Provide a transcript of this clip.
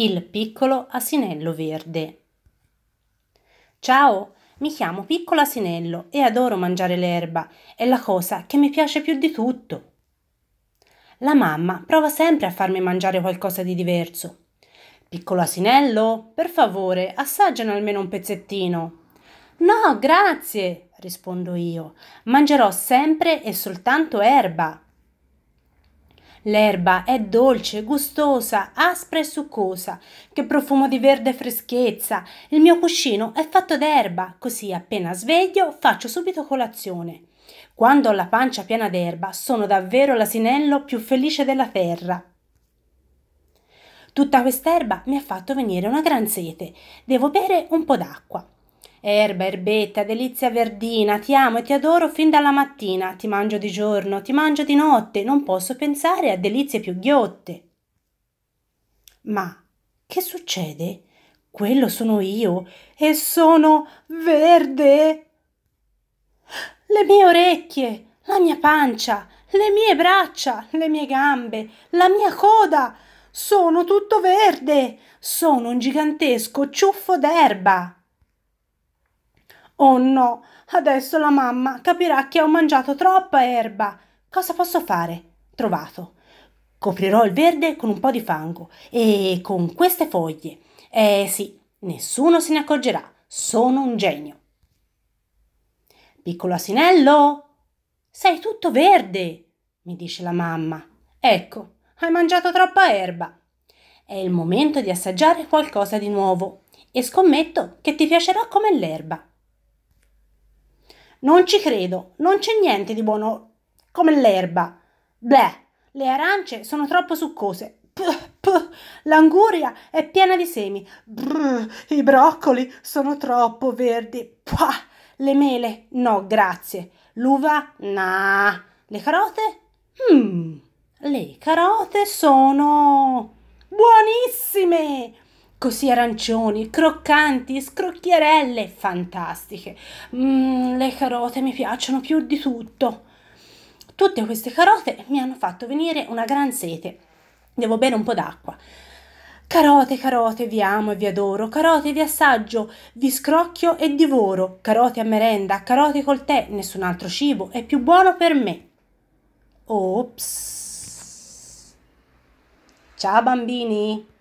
Il piccolo asinello verde. Ciao, mi chiamo piccolo asinello e adoro mangiare l'erba, è la cosa che mi piace più di tutto. La mamma prova sempre a farmi mangiare qualcosa di diverso. Piccolo asinello, per favore, assaggiano almeno un pezzettino. No, grazie, rispondo io. Mangerò sempre e soltanto erba. L'erba è dolce, gustosa, aspra e succosa. Che profumo di verde freschezza. Il mio cuscino è fatto d'erba, così appena sveglio faccio subito colazione. Quando ho la pancia piena d'erba, sono davvero l'asinello più felice della terra. Tutta quest'erba mi ha fatto venire una gran sete. Devo bere un po' d'acqua. Erba, erbetta, delizia verdina, ti amo e ti adoro fin dalla mattina, ti mangio di giorno, ti mangio di notte, non posso pensare a delizie più ghiotte. Ma che succede? Quello sono io e sono verde. Le mie orecchie, la mia pancia, le mie braccia, le mie gambe, la mia coda, sono tutto verde, sono un gigantesco ciuffo d'erba. Oh no, adesso la mamma capirà che ho mangiato troppa erba. Cosa posso fare? Trovato. Coprirò il verde con un po' di fango e con queste foglie. Eh sì, nessuno se ne accorgerà. Sono un genio. Piccolo asinello, sei tutto verde, mi dice la mamma. Ecco, hai mangiato troppa erba. È il momento di assaggiare qualcosa di nuovo e scommetto che ti piacerà come l'erba. Non ci credo, non c'è niente di buono come l'erba. Beh, le arance sono troppo succose. Puh, puh, l'anguria è piena di semi. Brr, i broccoli sono troppo verdi. Puh, le mele, no, grazie. L'uva, nah. Le carote? Mmm, le carote sono buonissime così arancioni, croccanti, scrocchierelle, fantastiche. Mm, le carote mi piacciono più di tutto. Tutte queste carote mi hanno fatto venire una gran sete. Devo bere un po' d'acqua. Carote, carote, vi amo e vi adoro, carote vi assaggio, vi scrocchio e divoro, carote a merenda, carote col tè, nessun altro cibo è più buono per me. Ops. Ciao bambini!